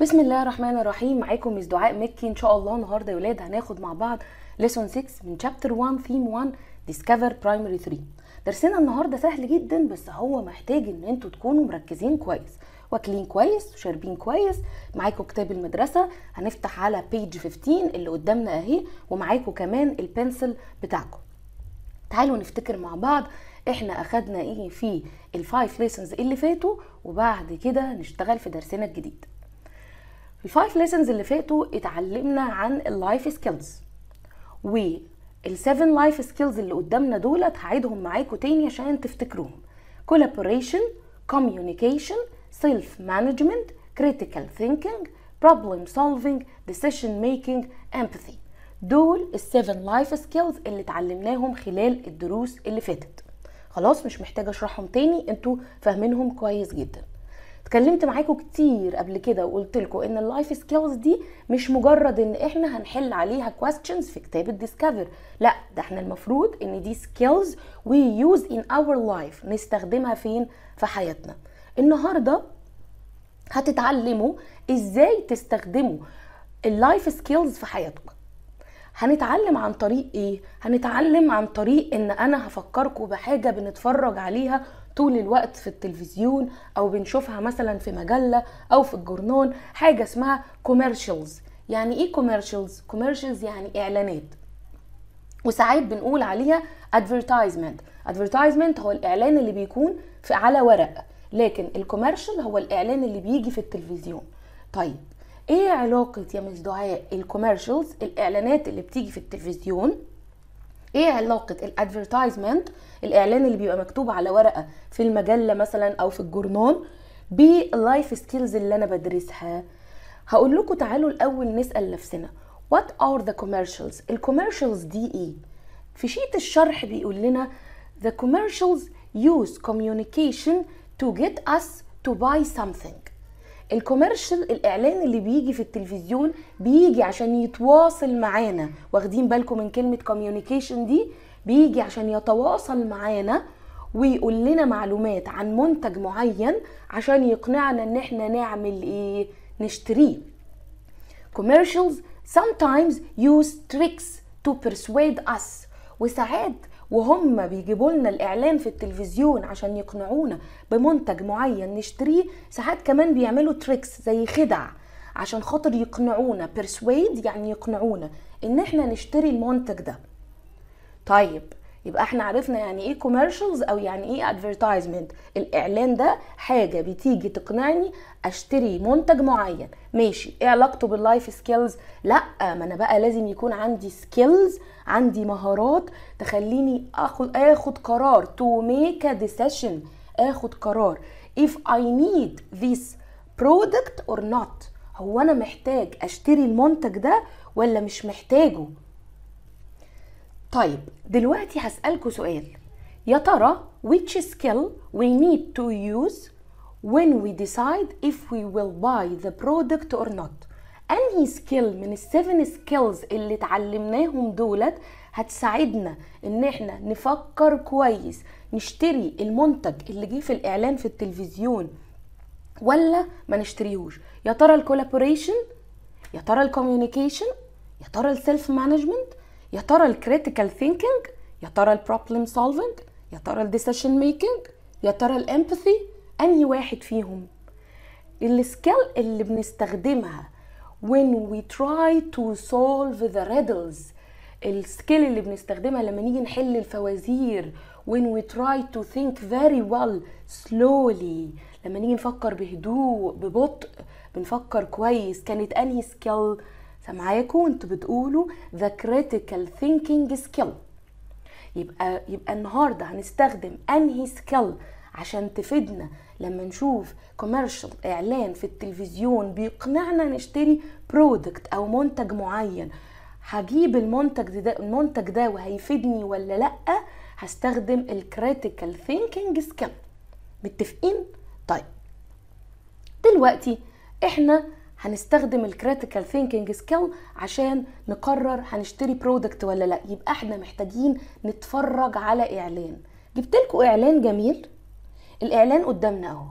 بسم الله الرحمن الرحيم معاكم مس دعاء مكي ان شاء الله النهارده يا ولاد هناخد مع بعض ليسون 6 من شابتر 1 ثيم 1 ديسكفر برايمري 3 درسنا النهارده سهل جدا بس هو محتاج ان انتوا تكونوا مركزين كويس واكلين كويس وشاربين كويس معاكم كتاب المدرسه هنفتح على بيج 15 اللي قدامنا اهي ومعاكم كمان البنسل بتاعكم تعالوا نفتكر مع بعض احنا اخدنا ايه في الفايف ليسونز اللي فاتوا وبعد كده نشتغل في درسنا الجديد الفايف ليسنز اللي فاتوا اتعلمنا عن اللايف سكيلز والسيفن لايف سكيلز اللي قدامنا دول هعيدهم معاكم تاني عشان تفتكروهم كولابوريشن كوميونيكيشن سيلف مانجمنت كريتيكال ثينكينج بروبلم سولفينج ديسيشن ميكينج امباثي دول السيفن لايف سكيلز اللي اتعلمناهم خلال الدروس اللي فاتت خلاص مش محتاجه اشرحهم تاني انتوا فاهمينهم كويس جدا اتكلمت معاكم كتير قبل كده وقلت لكم ان اللايف سكيلز دي مش مجرد ان احنا هنحل عليها كويستشنز في كتاب الديسكفر لا ده احنا المفروض ان دي سكيلز وي يوز ان اور لايف نستخدمها فين في حياتنا النهارده هتتعلموا ازاي تستخدموا اللايف سكيلز في حياتكم هنتعلم عن طريق ايه هنتعلم عن طريق ان انا هفكركم بحاجه بنتفرج عليها طول الوقت في التلفزيون او بنشوفها مثلا في مجله او في الجورنال حاجه اسمها كوميرشلز يعني ايه كوميرشلز كوميرشلز يعني اعلانات وساعات بنقول عليها ادفرتايزمنت ادفرتايزمنت هو الاعلان اللي بيكون في على ورق لكن الكوميرشال هو الاعلان اللي بيجي في التلفزيون طيب ايه علاقه يا مش دعاء الكوميرشلز الاعلانات اللي بتيجي في التلفزيون ايه علاقه الادفيرتايزمنت الاعلان اللي بيبقى مكتوب على ورقه في المجله مثلا او في الجورنال باللايف سكيلز اللي انا بدرسها هقول لكم تعالوا الاول نسال نفسنا وات ار ذا commercials commercials دي ايه في شيت الشرح بيقول لنا the commercials use communication to get us to buy something الكوميرشال الاعلان اللي بيجي في التلفزيون بيجي عشان يتواصل معانا واخدين بالكم من كلمه كوميونيكيشن دي بيجي عشان يتواصل معانا ويقول لنا معلومات عن منتج معين عشان يقنعنا ان احنا نعمل ايه نشتريه كوميرشلز sometimes use tricks to persuade us وساعات وهم بيجيبوا لنا الاعلان في التلفزيون عشان يقنعونا بمنتج معين نشتريه ساعات كمان بيعملوا تريكس زي خدع عشان خاطر يقنعونا بيرسويد يعني يقنعونا ان احنا نشتري المنتج ده طيب يبقى احنا عرفنا يعني ايه كوميرشالز او يعني ايه ادفرتايزمنت الاعلان ده حاجه بتيجي تقنعني اشتري منتج معين ماشي ايه علاقته باللايف سكيلز لا ما انا بقى لازم يكون عندي سكيلز عندي مهارات تخليني اخد اخد قرار to make a decision اخد قرار if I need this product or not هو انا محتاج اشتري المنتج ده ولا مش محتاجه طيب دلوقتي هسألكوا سؤال يا ترى which skill we need to use when we decide if we will buy the product or not انهي سكيل من السيفن سكيلز اللي اتعلمناهم دولت هتساعدنا ان احنا نفكر كويس نشتري المنتج اللي جه في الاعلان في التلفزيون ولا ما نشتريهوش يا ترى الكولابوريشن يا ترى الكوميونيكيشن يا ترى السيلف مانجمنت يا ترى الكريتيكال ثينكينج يا ترى البروبلم سولفنج يا ترى الديسيشن ميكينج يا ترى الامباثي انهي واحد فيهم السكيل اللي بنستخدمها when we try to solve the riddles السكيل اللي بنستخدمها لما نيجي نحل الفوازير when we try to think very well slowly لما نيجي نفكر بهدوء ببطء بنفكر كويس كانت انهي سكيل سامعاكم انتوا بتقولوا the critical thinking skill يبقى يبقى النهارده هنستخدم انهي سكيل عشان تفيدنا لما نشوف كوميرشال اعلان في التلفزيون بيقنعنا نشتري برودكت او منتج معين هجيب المنتج ده المنتج ده وهيفيدني ولا لا هستخدم الكريتيكال ثينكينج سكيل متفقين طيب دلوقتي احنا هنستخدم الكريتيكال ثينكينج سكيل عشان نقرر هنشتري برودكت ولا لا يبقى احنا محتاجين نتفرج على اعلان جبت لكم اعلان جميل الاعلان قدامنا اهو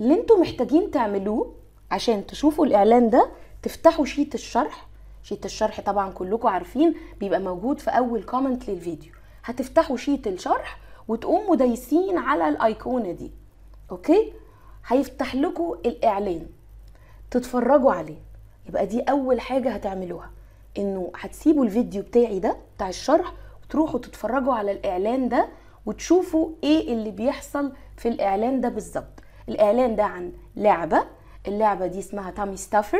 اللي انتم محتاجين تعملوه عشان تشوفوا الاعلان ده تفتحوا شيت الشرح شيت الشرح طبعا كلكم عارفين بيبقى موجود في اول كومنت للفيديو هتفتحوا شيت الشرح وتقوموا دايسين على الايقونه دي اوكي هيفتح لكم الاعلان تتفرجوا عليه يبقى دي اول حاجه هتعملوها انه هتسيبوا الفيديو بتاعي ده بتاع الشرح وتروحوا تتفرجوا على الاعلان ده وتشوفوا ايه اللي بيحصل في الاعلان ده بالظبط الاعلان ده عن لعبه اللعبه دي اسمها تامي ستافر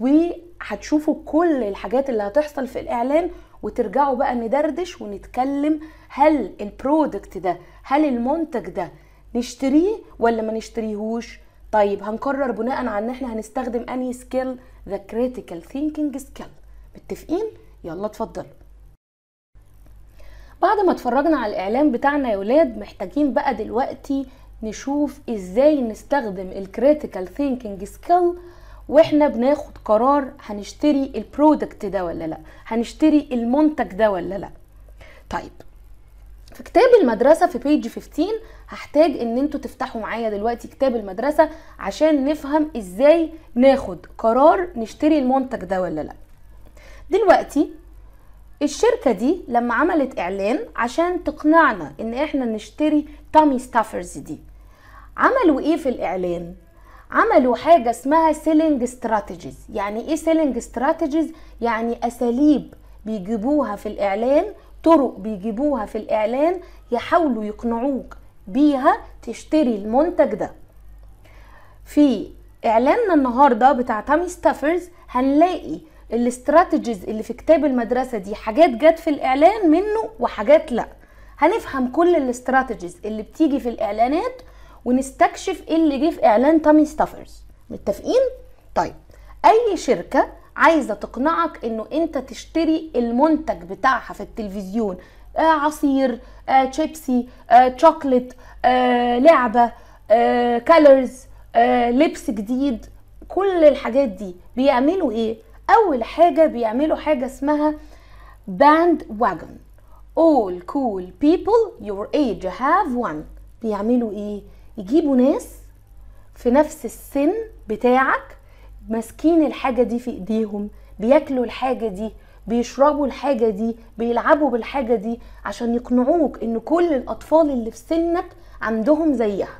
وهتشوفوا كل الحاجات اللي هتحصل في الاعلان وترجعوا بقى ندردش ونتكلم هل البرودكت ده هل المنتج ده نشتريه ولا ما نشتريهوش طيب هنقرر بناء على ان احنا هنستخدم انهي سكيل ذا كريتيكال ثينكينج سكيل متفقين يلا اتفضلوا بعد ما اتفرجنا على الاعلان بتاعنا يا ولاد محتاجين بقى دلوقتي نشوف ازاي نستخدم الكريتيكال ثينكينج سكيل واحنا بناخد قرار هنشتري البرودكت ده ولا لا هنشتري المنتج ده ولا لا طيب في كتاب المدرسه في بيج 15 هحتاج ان انتوا تفتحوا معايا دلوقتي كتاب المدرسه عشان نفهم ازاي ناخد قرار نشتري المنتج ده ولا لا دلوقتي الشركة دي لما عملت إعلان عشان تقنعنا إن إحنا نشتري تامي ستافرز دي عملوا إيه في الإعلان؟ عملوا حاجة اسمها سيلينج استراتيجيز يعني إيه سيلينج استراتيجيز؟ يعني أساليب بيجيبوها في الإعلان طرق بيجيبوها في الإعلان يحاولوا يقنعوك بيها تشتري المنتج ده في إعلاننا النهاردة بتاع تامي ستافرز هنلاقي الاستراتيجيز اللي في كتاب المدرسه دي حاجات جت في الاعلان منه وحاجات لا هنفهم كل الاستراتيجيز اللي بتيجي في الاعلانات ونستكشف ايه اللي جه في اعلان تامي ستافرز متفقين طيب اي شركه عايزه تقنعك انه انت تشتري المنتج بتاعها في التلفزيون آه عصير آه شيبسي آه شوكليت آه لعبه آه كالرز آه لبس جديد كل الحاجات دي بيعملوا ايه اول حاجه بيعملوا حاجه اسمها باند واجن all cool people your age have one بيعملوا ايه يجيبوا ناس في نفس السن بتاعك ماسكين الحاجه دي في ايديهم بياكلوا الحاجه دي بيشربوا الحاجه دي بيلعبوا بالحاجه دي عشان يقنعوك ان كل الاطفال اللي في سنك عندهم زيها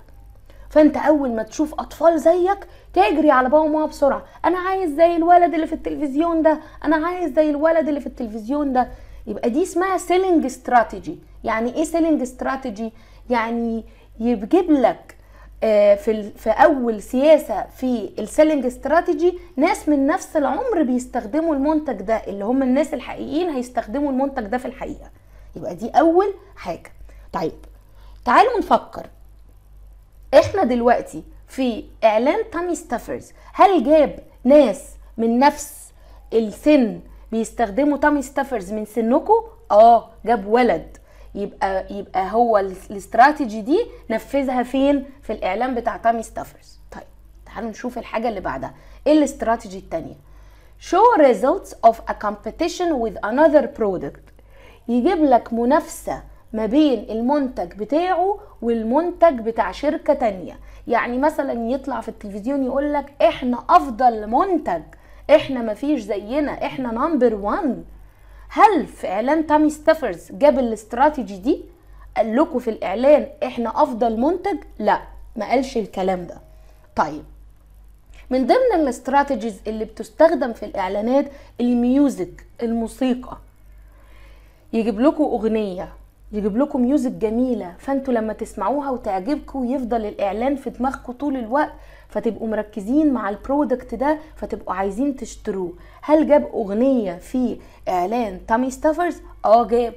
فانت اول ما تشوف اطفال زيك تجري على بابا وماما بسرعه انا عايز زي الولد اللي في التلفزيون ده انا عايز زي الولد اللي في التلفزيون ده يبقى دي اسمها سيلينج استراتيجي يعني ايه سيلينج استراتيجي يعني يجيب لك آه، في في اول سياسه في السيلينج استراتيجي ناس من نفس العمر بيستخدموا المنتج ده اللي هم الناس الحقيقيين هيستخدموا المنتج ده في الحقيقه يبقى دي اول حاجه طيب تعالوا نفكر احنا دلوقتي في اعلان تامي ستافرز هل جاب ناس من نفس السن بيستخدموا تامي ستافرز من سنكم اه جاب ولد يبقى يبقى هو الاستراتيجي دي نفذها فين في الاعلان بتاع تامي ستافرز طيب تعالوا نشوف الحاجه اللي بعدها ايه الاستراتيجي الثانيه show results of a competition with another product يجيب لك منافسه ما بين المنتج بتاعه والمنتج بتاع شركة تانية يعني مثلا يطلع في التلفزيون يقولك احنا افضل منتج احنا مفيش زينا احنا نمبر وان هل في اعلان تامي ستافرز جاب الاستراتيجي دي قال لكم في الاعلان احنا افضل منتج لا ما قالش الكلام ده طيب من ضمن الاستراتيجيز اللي بتستخدم في الاعلانات الميوزك الموسيقى يجيب لكم اغنيه يجيب لكم ميوزك جميله فانتوا لما تسمعوها وتعجبكم يفضل الاعلان في دماغكم طول الوقت فتبقوا مركزين مع البرودكت ده فتبقوا عايزين تشتروه هل جاب اغنيه في اعلان تامي ستافرز اه جاب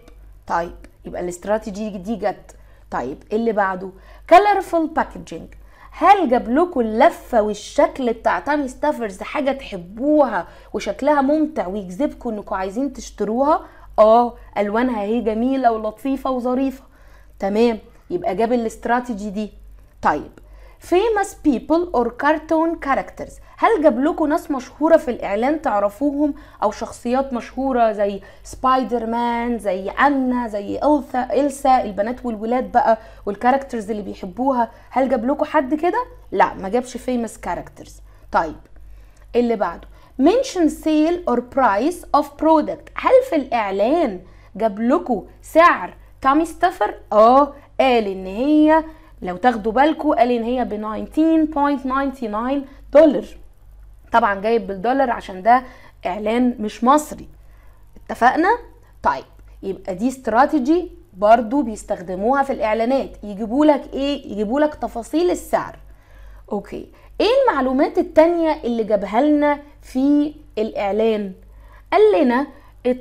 طيب يبقى الاستراتيجي دي جت طيب اللي بعده كلرفul باكجينج هل جاب لكم اللفه والشكل بتاع تامي ستافرز حاجه تحبوها وشكلها ممتع ويجذبكم انكم عايزين تشتروها اه الوانها اهي جميله ولطيفه وظريفه تمام يبقى جاب الاستراتيجي دي طيب famous people or cartoon characters هل جاب لكم ناس مشهوره في الاعلان تعرفوهم او شخصيات مشهوره زي سبايدر مان زي انا زي الثا إلسا البنات والولاد بقى والكاركترز اللي بيحبوها هل جاب لكم حد كده لا ما جابش famous characters طيب اللي بعده mention sale or price of product هل في الإعلان جاب لكم سعر تامي ستافر؟ اه قال إن هي لو تاخدوا بالكم قال إن هي ب 19.99 دولار طبعا جايب بالدولار عشان ده إعلان مش مصري اتفقنا؟ طيب يبقى دي استراتيجي برضو بيستخدموها في الإعلانات يجيبوا لك إيه؟ يجيبوا لك تفاصيل السعر اوكي ايه المعلومات التانية اللي جابها لنا في الإعلان قال لنا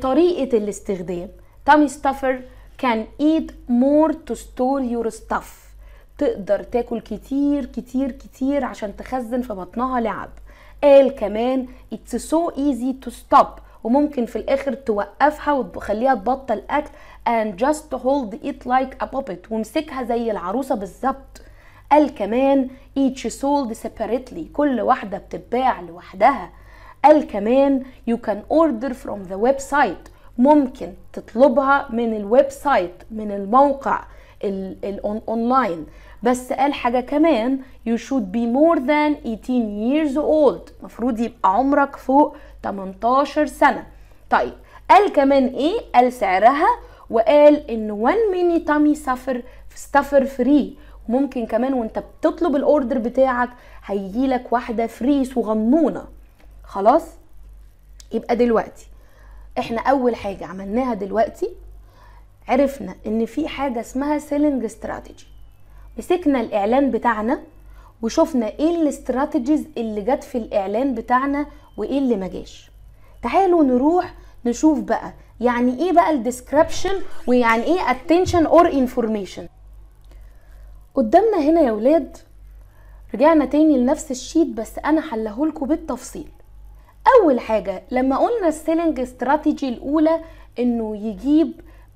طريقة الاستخدام تامي ستافر كان eat more to store your stuff تقدر تاكل كتير كتير كتير عشان تخزن في بطنها لعب قال كمان it's so easy to stop وممكن في الاخر توقفها وتخليها تبطل اكل and just hold it like a puppet وامسكها زي العروسه بالظبط قال كمان each sold separately كل واحده بتتباع لوحدها قال كمان you can order from the website ممكن تطلبها من الويب سايت من الموقع الاونلاين بس قال حاجة كمان you should be more than 18 years old مفروض يبقى عمرك فوق 18 سنة طيب قال كمان ايه قال سعرها وقال ان وان ميني تامي سفر سفر فري ممكن كمان وانت بتطلب الاوردر بتاعك هيجيلك واحدة فري صغنونة خلاص يبقى دلوقتي احنا اول حاجه عملناها دلوقتي عرفنا ان في حاجه اسمها سيلينج استراتيجي مسكنا الاعلان بتاعنا وشفنا ايه الاستراتيجيز اللي جت في الاعلان بتاعنا وايه اللي ما جاش تعالوا نروح نشوف بقى يعني ايه بقى الديسكريبشن ويعني ايه attention or information قدامنا هنا يا ولاد رجعنا تاني لنفس الشيت بس انا حلهولكوا بالتفصيل اول حاجه لما قلنا السيلينج استراتيجي الاولى انه يجيب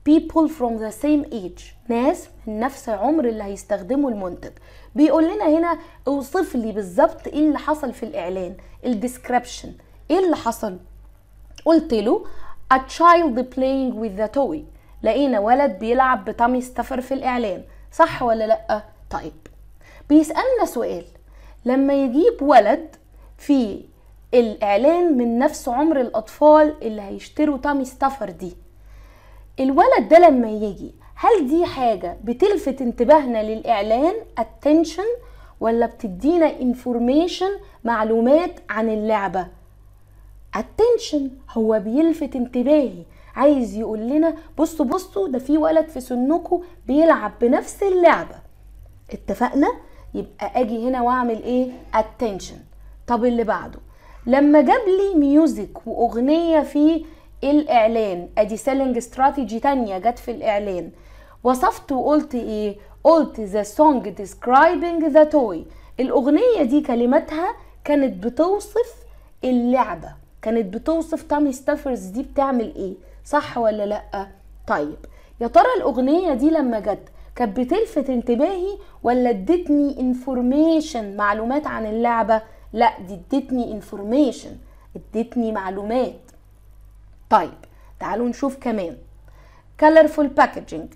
people from the same age ناس من نفس عمر اللي هيستخدموا المنتج بيقول لنا هنا اوصف لي بالظبط ايه اللي حصل في الاعلان الديسكريبشن ايه اللي حصل قلت له a child playing with the toy لقينا ولد بيلعب بتامي استفر في الاعلان صح ولا لا طيب بيسالنا سؤال لما يجيب ولد في الاعلان من نفس عمر الاطفال اللي هيشتروا تامي ستافر دي الولد ده لما يجي هل دي حاجه بتلفت انتباهنا للاعلان اتنشن ولا بتدينا انفورميشن معلومات عن اللعبه اتنشن هو بيلفت انتباهي عايز يقول لنا بصوا بصوا ده في ولد في سنكم بيلعب بنفس اللعبه اتفقنا يبقى اجي هنا واعمل ايه اتنشن طب اللي بعده لما جاب لي ميوزك واغنيه في الاعلان ادي سيلينج استراتيجي تانية جت في الاعلان وصفت وقلت ايه قلت the song describing the toy الاغنيه دي كلماتها كانت بتوصف اللعبه كانت بتوصف تامي ستافرز دي بتعمل ايه صح ولا لا طيب يا ترى الاغنيه دي لما جت كانت بتلفت انتباهي ولا ادتني انفورميشن معلومات عن اللعبه لا دي ادتني انفورميشن ادتني معلومات طيب تعالوا نشوف كمان colorful packaging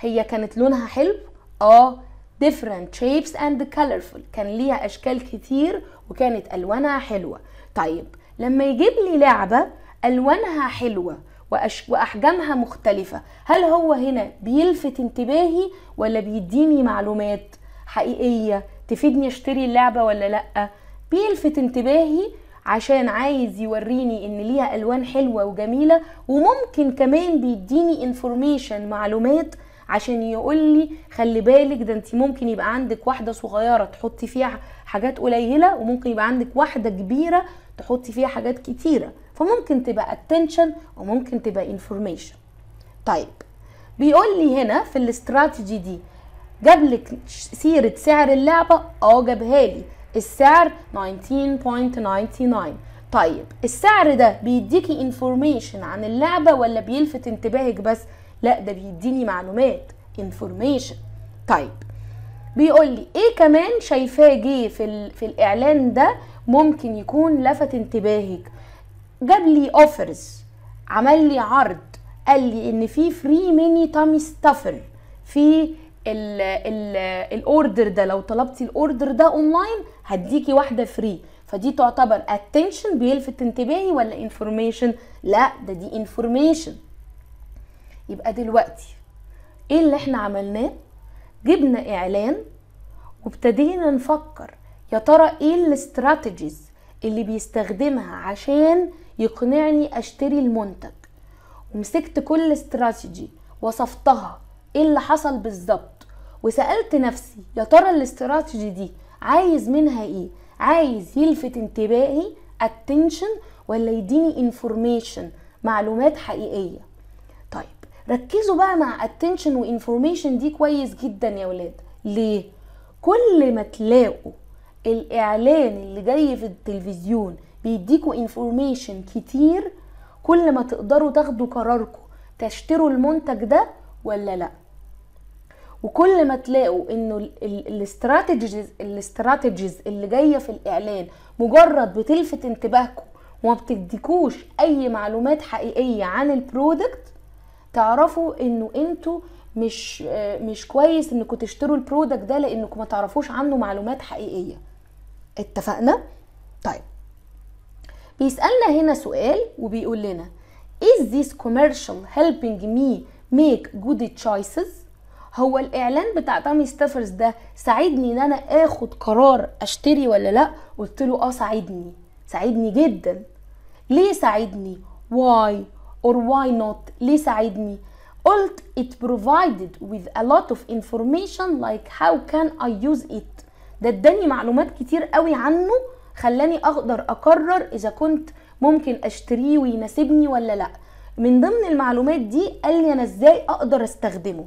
هي كانت لونها حلو اه different shapes and colorful كان ليها اشكال كتير وكانت الوانها حلوه طيب لما يجيب لي لعبه الوانها حلوه وأش... واحجامها مختلفه هل هو هنا بيلفت انتباهي ولا بيديني معلومات حقيقيه تفيدني اشتري اللعبه ولا لا بيلفت انتباهي عشان عايز يوريني ان ليها الوان حلوه وجميله وممكن كمان بيديني انفورميشن معلومات عشان يقول لي خلي بالك ده انت ممكن يبقى عندك واحده صغيره تحطي فيها حاجات قليله وممكن يبقى عندك واحده كبيره تحطي فيها حاجات كتيره فممكن تبقى اتنشن وممكن تبقى انفورميشن طيب بيقول لي هنا في الاستراتيجي دي جاب لك سيره سعر اللعبه اه جابها لي السعر 19.99 طيب السعر ده بيديكي انفورميشن عن اللعبه ولا بيلفت انتباهك بس لا ده بيديني معلومات انفورميشن طيب بيقول لي ايه كمان شايفاه جه في في الاعلان ده ممكن يكون لفت انتباهك جاب لي اوفرز عمل لي عرض قال لي ان في فري ميني تامي ستافر في الاوردر ده لو طلبتي الاوردر ده اونلاين هديكي واحده فري فدي تعتبر اتنشن بيلفت انتباهي ولا انفورميشن لا ده دي انفورميشن يبقى دلوقتي ايه اللي احنا عملناه جبنا اعلان وابتدينا نفكر يا ترى ايه الاستراتيجيز اللي بيستخدمها عشان يقنعني اشتري المنتج ومسكت كل استراتيجي وصفتها ايه اللي حصل بالظبط وسالت نفسي يا ترى الاستراتيجي دي عايز منها ايه عايز يلفت انتباهي اتنشن ولا يديني انفورميشن معلومات حقيقيه طيب ركزوا بقى مع اتنشن وانفورميشن دي كويس جدا يا ولاد ليه كل ما تلاقوا الاعلان اللي جاي في التلفزيون بيديكوا انفورميشن كتير كل ما تقدروا تاخدوا قراركم تشتروا المنتج ده ولا لا وكل ما تلاقوا انه الاستراتيجيز الاستراتيجيز اللي جايه في الاعلان مجرد بتلفت انتباهكم وما بتديكوش اي معلومات حقيقيه عن البرودكت تعرفوا انه انتوا مش مش كويس انكم تشتروا البرودكت ده لانكم ما تعرفوش عنه معلومات حقيقيه اتفقنا طيب بيسالنا هنا سؤال وبيقول لنا is this commercial helping me make good choices هو الاعلان بتاع تامي ستافرز ده ساعدني ان انا اخد قرار اشتري ولا لا قلت له اه ساعدني ساعدني جدا ليه ساعدني why or why not ليه ساعدني قلت it provided with a lot of information like how can I use it ده اداني معلومات كتير قوي عنه خلاني اقدر اقرر اذا كنت ممكن اشتريه ويناسبني ولا لا من ضمن المعلومات دي قال لي انا ازاي اقدر استخدمه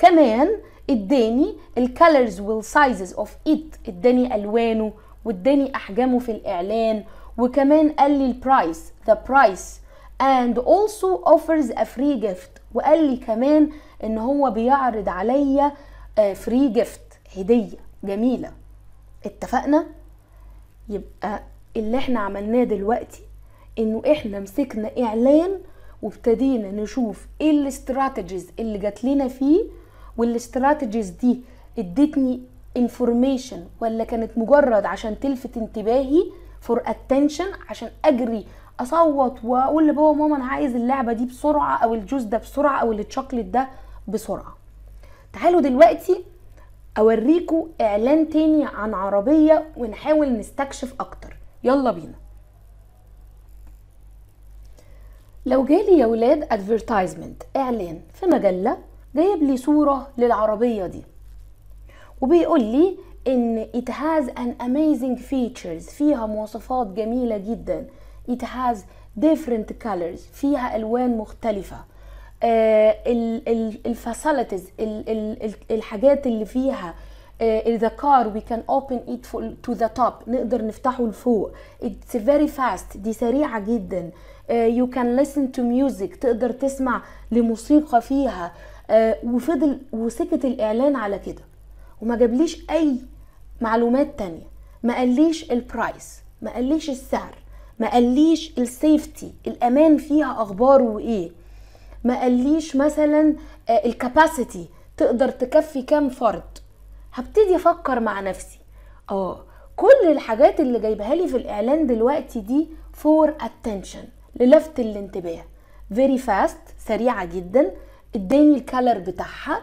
كمان اداني الكالرز والسايزز اوف ات اداني الوانه واداني احجامه في الاعلان وكمان قال لي البرايس ذا برايس and also offers a free gift وقال لي كمان ان هو بيعرض عليا فري آه، جيفت هديه جميله اتفقنا يبقى اللي احنا عملناه دلوقتي انه احنا مسكنا اعلان وابتدينا نشوف ايه الاستراتيجيز اللي جات لنا فيه والاستراتيجيز دي ادتني انفورميشن ولا كانت مجرد عشان تلفت انتباهي فور اتنشن عشان اجري اصوت واقول لبابا وماما انا عايز اللعبه دي بسرعه او الجوز ده بسرعه او التشوكلت ده بسرعه تعالوا دلوقتي اوريكو اعلان تاني عن عربيه ونحاول نستكشف اكتر يلا بينا لو جالي يا ولاد ادفرتايزمنت اعلان في مجله جايب لي صورة للعربية دي وبيقول لي ان it has an amazing features فيها مواصفات جميلة جدا it has different colors فيها الوان مختلفة آه، الفاسيلتيز الحاجات اللي فيها آه، the car we can open it to the top نقدر نفتحه لفوق it's very fast دي سريعة جدا آه، you can listen to music تقدر تسمع لموسيقى فيها آه، وفضل وسكت الاعلان على كده وما جابليش اي معلومات تانية ما قاليش البرايس ما قاليش السعر ما قاليش السيفتي الامان فيها اخباره وايه ما قاليش مثلا آه، الكاباسيتي تقدر تكفي كام فرد هبتدي افكر مع نفسي اه كل الحاجات اللي جايبها لي في الاعلان دلوقتي دي فور اتنشن للفت الانتباه فيري فاست سريعه جدا اداني الكالر بتاعها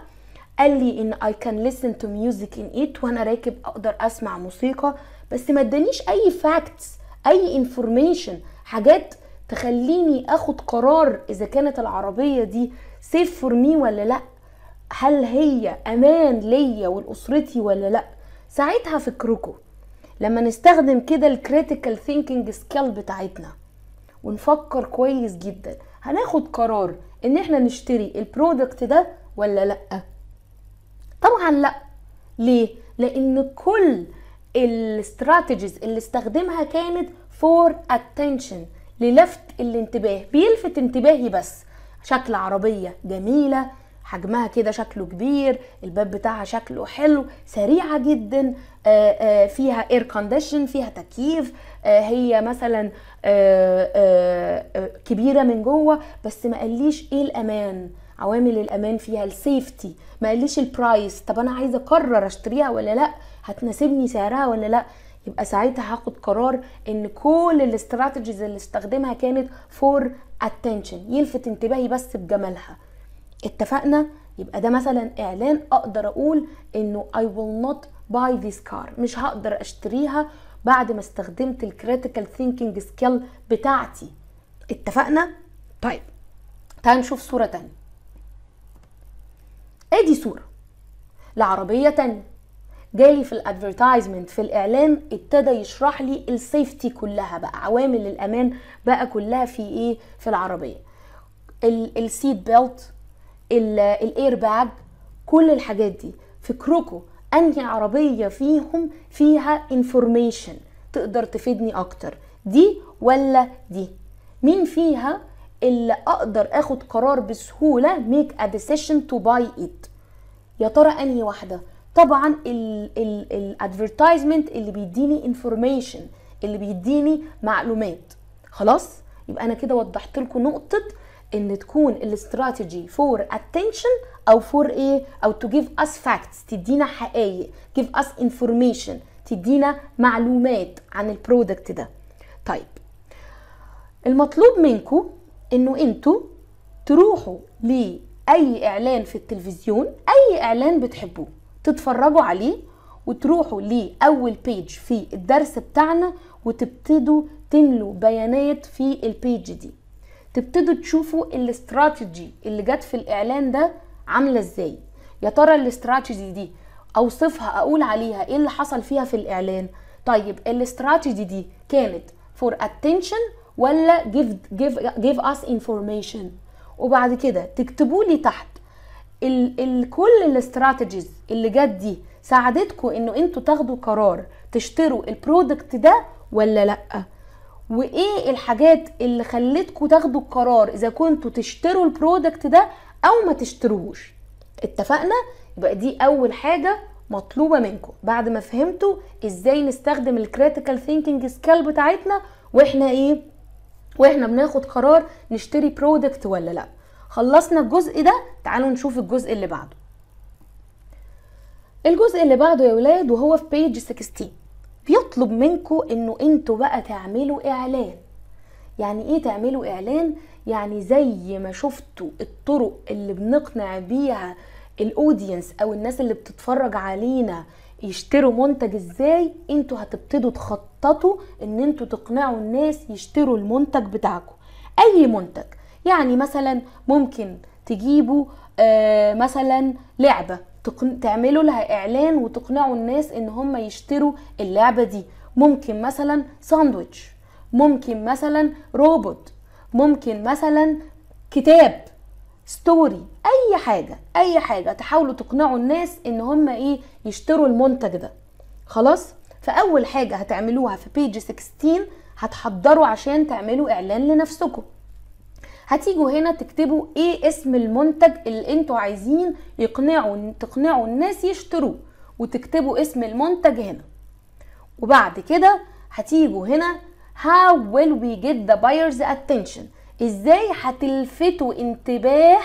قال لي ان اي كان listen تو ميوزك ان ايت وانا راكب اقدر اسمع موسيقى بس ما ادانيش اي فاكتس اي انفورميشن حاجات تخليني اخد قرار اذا كانت العربيه دي سيف فور مي ولا لا هل هي امان ليا ولاسرتي ولا لا ساعتها فكركم لما نستخدم كده الكريتيكال ثينكينج سكيل بتاعتنا ونفكر كويس جدا هناخد قرار ان احنا نشتري البرودكت ده ولا لا طبعا لا ليه لان كل الاستراتيجيز اللي استخدمها كانت فور اتنشن للفت الانتباه بيلفت انتباهي بس شكل عربيه جميله حجمها كده شكله كبير الباب بتاعها شكله حلو سريعه جدا آه، آه، فيها اير كونديشن فيها تكييف آه، هي مثلا كبيره من جوه بس ما قاليش ايه الامان عوامل الامان فيها السيفتي ما قاليش البرايس طب انا عايزه اقرر اشتريها ولا لا هتناسبني سعرها ولا لا يبقى ساعتها هاخد قرار ان كل الاستراتيجيز اللي استخدمها كانت فور اتنشن يلفت انتباهي بس بجمالها اتفقنا يبقى ده مثلا اعلان اقدر اقول انه I will not باي ذيس كار مش هقدر اشتريها بعد ما استخدمت الكريتيكال ثينكينج سكيل بتاعتي اتفقنا طيب تعال نشوف صوره تانية ادي صوره لعربيه تانية جالي في الادفرتايزمنت في الاعلان ابتدى يشرح لي السيفتي كلها بقى عوامل الامان بقى كلها في ايه في العربيه السيت بيلت الاير باج كل الحاجات دي فكركم انهي عربيه فيهم فيها انفورميشن تقدر تفيدني اكتر دي ولا دي مين فيها اللي اقدر اخد قرار بسهوله ميك ا decision تو باي ات يا ترى انهي واحده طبعا الادفيرتايزمنت اللي بيديني انفورميشن اللي بيديني معلومات خلاص يبقى انا كده وضحت لكم نقطه ان تكون الاستراتيجي فور اتنشن او فور ايه او تو جيف اس فاكتس تدينا حقائق جيف اس انفورميشن تدينا معلومات عن البرودكت ده طيب المطلوب منكم انه انتوا تروحوا لاي اعلان في التلفزيون اي اعلان بتحبوه تتفرجوا عليه وتروحوا لاول بيج في الدرس بتاعنا وتبتدوا تملوا بيانات في البيج دي تبتدوا تشوفوا الاستراتيجي اللي جت في الاعلان ده عامله ازاي يا ترى الاستراتيجي دي اوصفها اقول عليها ايه اللي حصل فيها في الاعلان طيب الاستراتيجي دي كانت for attention ولا give give give us information وبعد كده تكتبوا لي تحت ال ال كل الاستراتيجيز اللي جت دي ساعدتكم انه انتوا تاخدوا قرار تشتروا البرودكت ده ولا لا وايه الحاجات اللي خلتكم تاخدوا القرار اذا كنتوا تشتروا البرودكت ده او ما تشتروهوش اتفقنا يبقى دي اول حاجه مطلوبه منكم بعد ما فهمتوا ازاي نستخدم الكريتيكال ثينكينج سكيل بتاعتنا واحنا ايه واحنا بناخد قرار نشتري برودكت ولا لا خلصنا الجزء ده تعالوا نشوف الجزء اللي بعده الجزء اللي بعده يا ولاد وهو في بيج 16 بيطلب منكم انه انتوا بقى تعملوا اعلان يعني ايه تعملوا اعلان يعني زي ما شفتوا الطرق اللي بنقنع بيها الاودينس او الناس اللي بتتفرج علينا يشتروا منتج ازاي انتوا هتبتدوا تخططوا ان انتوا تقنعوا الناس يشتروا المنتج بتاعكم اي منتج يعني مثلا ممكن تجيبوا آه مثلا لعبه تعملوا لها اعلان وتقنعوا الناس ان هم يشتروا اللعبه دي ممكن مثلا ساندويتش ممكن مثلا روبوت ممكن مثلا كتاب ستوري اي حاجه اي حاجه تحاولوا تقنعوا الناس ان هم ايه يشتروا المنتج ده خلاص فاول حاجه هتعملوها في بيج 16 هتحضروا عشان تعملوا اعلان لنفسكم هتيجوا هنا تكتبوا ايه اسم المنتج اللي انتوا عايزين يقنعوا تقنعوا الناس يشتروه وتكتبوا اسم المنتج هنا وبعد كده هتيجوا هنا how will we get the buyer's attention ازاي هتلفتوا انتباه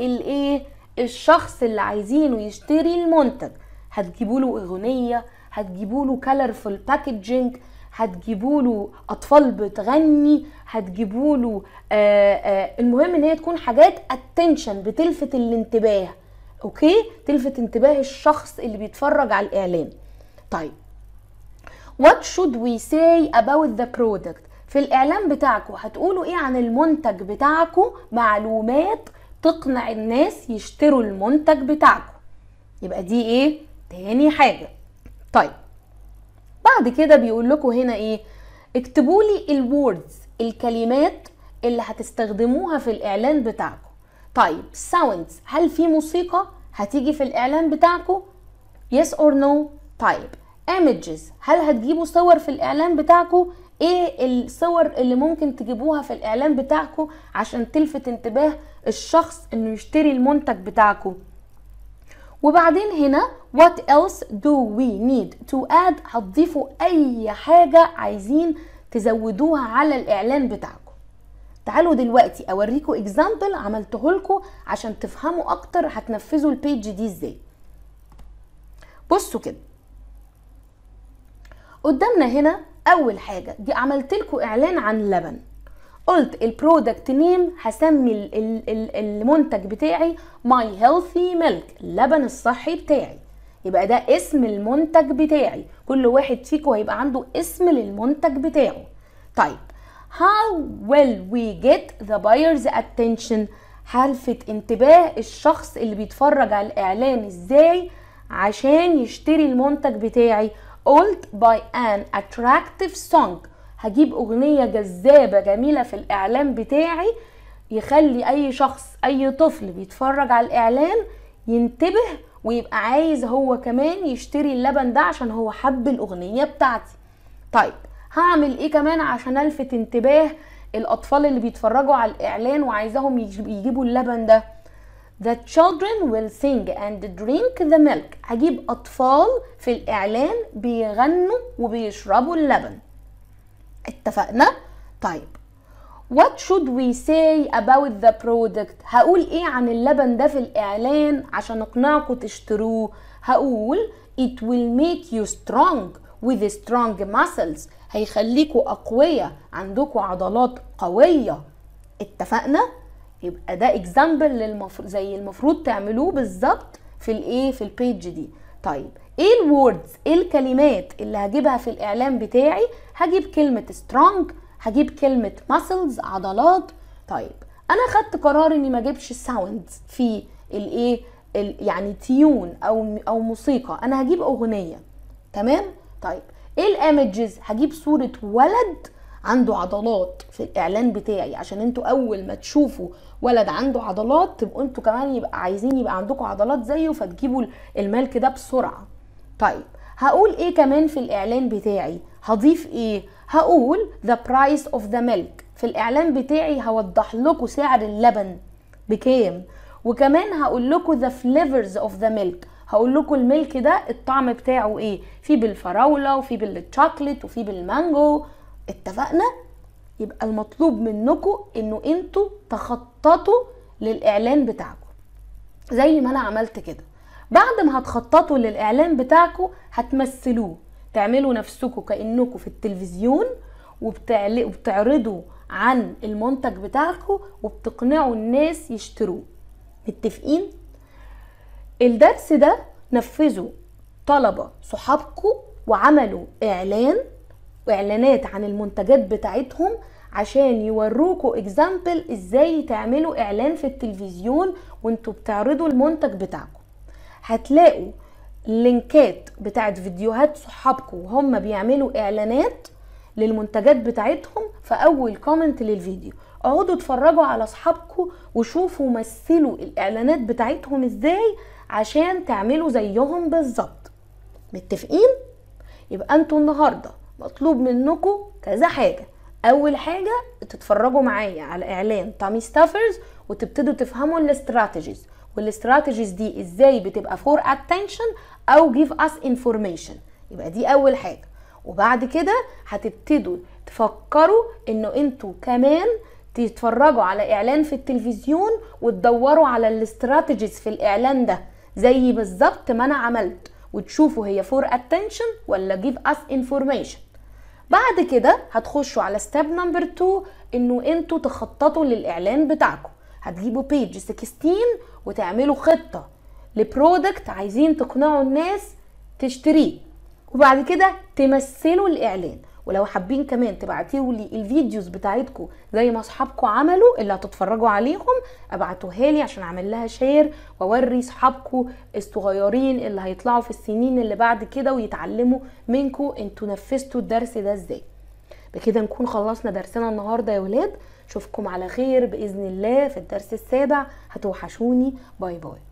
الايه الشخص اللي عايزينه يشتري المنتج هتجيبوا له اغنيه هتجيبوا له كلرفul باكجينج هتجيبوا له اطفال بتغني هتجيبوا له آه، آه، المهم ان هي تكون حاجات اتنشن بتلفت الانتباه اوكي تلفت انتباه الشخص اللي بيتفرج على الاعلان طيب what should we say about the product في الاعلان بتاعكم هتقولوا ايه عن المنتج بتاعكم معلومات تقنع الناس يشتروا المنتج بتاعكم يبقى دي ايه تاني حاجه طيب بعد كده بيقول لكم هنا ايه اكتبوا لي الوردز الكلمات اللي هتستخدموها في الاعلان بتاعكم طيب ساوندز هل في موسيقى هتيجي في الاعلان بتاعكم yes or no طيب images هل هتجيبوا صور في الاعلان بتاعكم ايه الصور اللي ممكن تجيبوها في الاعلان بتاعكم عشان تلفت انتباه الشخص انه يشتري المنتج بتاعكم وبعدين هنا what else do we need to add هتضيفوا اي حاجة عايزين تزودوها على الاعلان بتاعكم تعالوا دلوقتي اوريكم اكزامبل عملته لكم عشان تفهموا اكتر هتنفذوا البيج دي ازاي بصوا كده قدامنا هنا اول حاجه دي عملت لكم اعلان عن لبن قلت البرودكت نيم هسمي المنتج بتاعي ماي هيلثي ميلك اللبن الصحي بتاعي يبقى ده اسم المنتج بتاعي كل واحد فيكم هيبقى عنده اسم للمنتج بتاعه طيب how will we get the buyer's attention هلفت انتباه الشخص اللي بيتفرج على الاعلان ازاي عشان يشتري المنتج بتاعي old by an attractive song هجيب اغنيه جذابه جميله في الاعلان بتاعي يخلي اي شخص اي طفل بيتفرج على الاعلان ينتبه ويبقى عايز هو كمان يشتري اللبن ده عشان هو حب الاغنيه بتاعتي طيب هعمل ايه كمان عشان الفت انتباه الاطفال اللي بيتفرجوا على الاعلان وعايزاهم يجيبوا اللبن ده The children will sing and drink the milk هجيب أطفال في الإعلان بيغنوا وبيشربوا اللبن اتفقنا؟ طيب What should we say about the product؟ هقول إيه عن اللبن ده في الإعلان عشان أقنعكم تشتروه؟ هقول It will make you strong with strong muscles هيخليكوا أقوياء عندكوا عضلات قوية اتفقنا؟ يبقى ده اكزامبل للمفروض زي المفروض تعملوه بالظبط في الايه في البيج دي طيب ايه الوردز ايه الكلمات اللي هجيبها في الاعلان بتاعي هجيب كلمه سترونج هجيب كلمه ماسلز عضلات طيب انا خدت قرار اني ما اجيبش ساوندز في الايه يعني تيون او او موسيقى انا هجيب اغنيه تمام طيب ايه الايمجز هجيب صوره ولد عنده عضلات في الاعلان بتاعي عشان انتوا اول ما تشوفوا ولد عنده عضلات تبقوا انتوا كمان يبقى عايزين يبقى عندكم عضلات زيه فتجيبوا الملك ده بسرعه طيب هقول ايه كمان في الاعلان بتاعي هضيف ايه هقول the price of the milk في الاعلان بتاعي هوضح لكم سعر اللبن بكام وكمان هقول لكم the flavors of the milk هقول لكم الملك ده الطعم بتاعه ايه في بالفراوله وفي بالشوكليت وفي بالمانجو اتفقنا يبقى المطلوب منكم انه انتوا تخططوا للاعلان بتاعكم زي ما انا عملت كده بعد ما هتخططوا للاعلان بتاعكم هتمثلوه تعملوا نفسكم كانكم في التلفزيون وبتعرضوا عن المنتج بتاعكم وبتقنعوا الناس يشتروه متفقين الدرس ده نفذوا طلبه صحابكم وعملوا اعلان واعلانات عن المنتجات بتاعتهم عشان يوروكوا اكزامبل ازاي تعملوا اعلان في التلفزيون وانتوا بتعرضوا المنتج بتاعكم هتلاقوا لينكات بتاعت فيديوهات صحابكم وهم بيعملوا اعلانات للمنتجات بتاعتهم في اول كومنت للفيديو اقعدوا اتفرجوا على اصحابكم وشوفوا مثلوا الاعلانات بتاعتهم ازاي عشان تعملوا زيهم بالظبط متفقين يبقى انتوا النهارده مطلوب منكم كذا حاجه اول حاجه تتفرجوا معايا على اعلان تامي ستافرز وتبتدوا تفهموا الاستراتيجيز والاستراتيجيز دي ازاي بتبقى فور اتنشن او جيف اس انفورميشن يبقى دي اول حاجه وبعد كده هتبتدوا تفكروا انه انتوا كمان تتفرجوا على اعلان في التلفزيون وتدوروا على الاستراتيجيز في الاعلان ده زي بالظبط ما انا عملت وتشوفوا هي فور اتنشن ولا جيف اس انفورميشن بعد كده هتخشوا على ستيب نمبر 2 انه انتوا تخططوا للاعلان بتاعكم هتجيبوا بيج 16 وتعملوا خطه لبرودكت عايزين تقنعوا الناس تشتريه وبعد كده تمثلوا الاعلان ولو حابين كمان تبعتوا لي الفيديوز بتاعتكم زي ما اصحابكم عملوا اللي هتتفرجوا عليهم ابعتوها لي عشان اعمل لها شير واوري اصحابكم الصغيرين اللي هيطلعوا في السنين اللي بعد كده ويتعلموا منكم انتوا نفذتوا الدرس ده ازاي بكده نكون خلصنا درسنا النهارده يا ولاد اشوفكم على خير باذن الله في الدرس السابع هتوحشوني باي باي